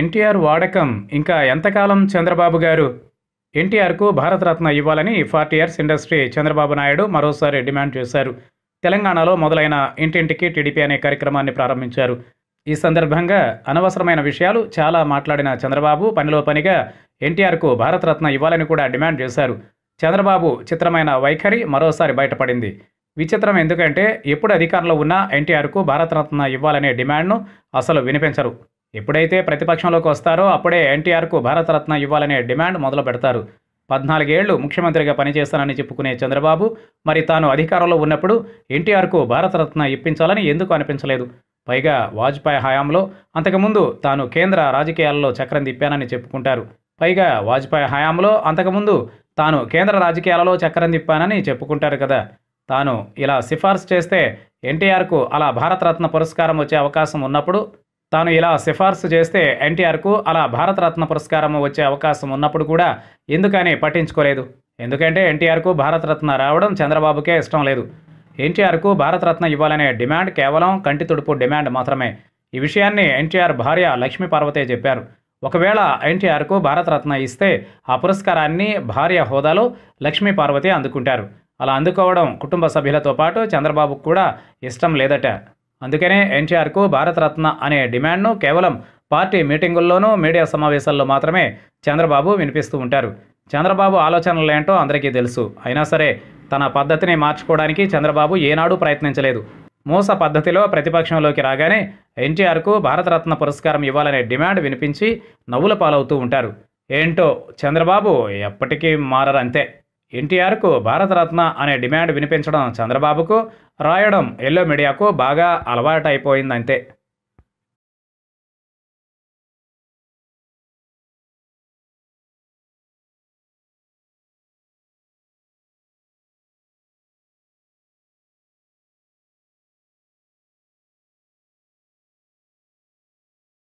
ఎన్టీఆర్ వాడకం ఇంకా ఎంతకాలం చంద్రబాబు గారు ఎన్టీఆర్కు భారతరత్న ఇవ్వాలని forty years industry Chandrababu Naidu మరోసారి డిమాండ్ చేశారు తెలంగాణలో మొదలైన ఇంటింటికి టీడీపీ అనే కార్యక్రమాన్ని ప్రారంభించారు ఈ సందర్భంగా అనవసరమైన విషయాలు చాలా మాట్లాడిన చంద్రబాబు పనిలో పనిగా ఎన్టీఆర్కు భారతరత్న ఇవ్వాలని కూడా డిమాండ్ చేశారు చంద్రబాబు చిత్రమైన వైఖరి మరోసారి బయటపడింది విచిత్రం ఎందుకంటే ఎప్పుడు అధికారంలో ఉన్నా ఎన్టీఆర్కు భారతరత్న ఇవ్వాలనే డిమాండ్ను అసలు వినిపించరు ఎప్పుడైతే ప్రతిపక్షంలోకి వస్తారో అప్పుడే ఎన్టీఆర్కు భారతరత్న ఇవ్వాలనే డిమాండ్ మొదలు పెడతారు పద్నాలుగేళ్లు ముఖ్యమంత్రిగా పనిచేస్తానని చెప్పుకునే చంద్రబాబు మరి తాను అధికారంలో ఉన్నప్పుడు ఎన్టీఆర్కు భారతరత్న ఇప్పించాలని ఎందుకు అనిపించలేదు పైగా వాజ్పేయి హయాంలో అంతకుముందు తాను కేంద్ర రాజకీయాల్లో చక్రం తిప్పానని చెప్పుకుంటారు పైగా వాజ్పేయి హయాంలో అంతకుముందు తాను కేంద్ర రాజకీయాలలో చక్రం తిప్పానని చెప్పుకుంటారు కదా తాను ఇలా సిఫార్సు చేస్తే ఎన్టీఆర్కు అలా భారతరత్న పురస్కారం వచ్చే అవకాశం ఉన్నప్పుడు తాను ఇలా సిఫార్సు చేస్తే ఎన్టీఆర్కు అలా భారతరత్న పురస్కారం వచ్చే అవకాశం ఉన్నప్పుడు కూడా ఎందుకని పట్టించుకోలేదు ఎందుకంటే ఎన్టీఆర్కు భారతరత్న రావడం చంద్రబాబుకే ఇష్టం లేదు ఎన్టీఆర్కు భారతరత్న ఇవ్వాలనే డిమాండ్ కేవలం కంటి తుడుపు డిమాండ్ మాత్రమే ఈ విషయాన్ని ఎన్టీఆర్ భార్య లక్ష్మీ పార్వతే చెప్పారు ఒకవేళ ఎన్టీఆర్కు భారతరత్న ఇస్తే ఆ పురస్కారాన్ని భార్య హోదాలో లక్ష్మీ పార్వతి అందుకుంటారు అలా అందుకోవడం కుటుంబ సభ్యులతో పాటు చంద్రబాబుకు కూడా ఇష్టం లేదట అందుకనే ఎన్టీఆర్కు భారతరత్న అనే డిమాండ్ను కేవలం పార్టీ మీటింగుల్లోనూ మీడియా సమావేశాల్లో మాత్రమే చంద్రబాబు వినిపిస్తూ ఉంటారు చంద్రబాబు ఆలోచనలేంటో అందరికీ తెలుసు అయినా సరే తన పద్ధతిని మార్చుకోవడానికి చంద్రబాబు ఏనాడూ ప్రయత్నించలేదు మూస పద్ధతిలో ప్రతిపక్షంలోకి రాగానే ఎన్టీఆర్కు భారతరత్న పురస్కారం ఇవ్వాలనే డిమాండ్ వినిపించి నవ్వుల పాలవుతూ ఉంటారు ఏంటో చంద్రబాబు ఎప్పటికీ మారరంతే ఎన్టీఆర్కు భారతరత్న అనే డిమాండ్ వినిపించడం చంద్రబాబుకు రాయడం ఎల్లో మీడియాకు బాగా అలవాటైపోయిందంతే